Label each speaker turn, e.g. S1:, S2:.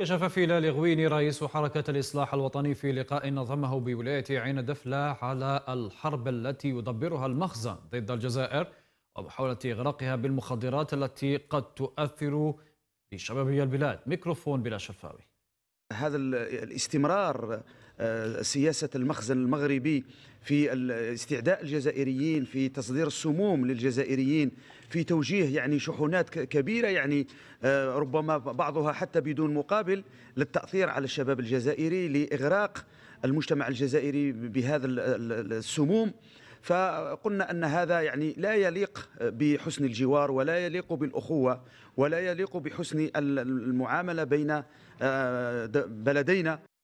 S1: كشف فيلا لغويني رئيس حركة الإصلاح الوطني في لقاء نظمه بولاية عين دفلة على الحرب التي يدبرها المخزن ضد الجزائر ومحاولة إغراقها بالمخدرات التي قد تؤثر في شبابية البلاد ميكروفون بلا شفاوي
S2: هذا الاستمرار آه، سياسة المخزن المغربي في استعداء الجزائريين في تصدير السموم للجزائريين في توجيه يعني شحنات كبيرة يعني آه، ربما بعضها حتى بدون مقابل للتأثير على الشباب الجزائري لإغراق المجتمع الجزائري بهذا السموم فقلنا أن هذا يعني لا يليق بحسن الجوار ولا يليق بالأخوة ولا يليق بحسن المعاملة بين آه، بلدينا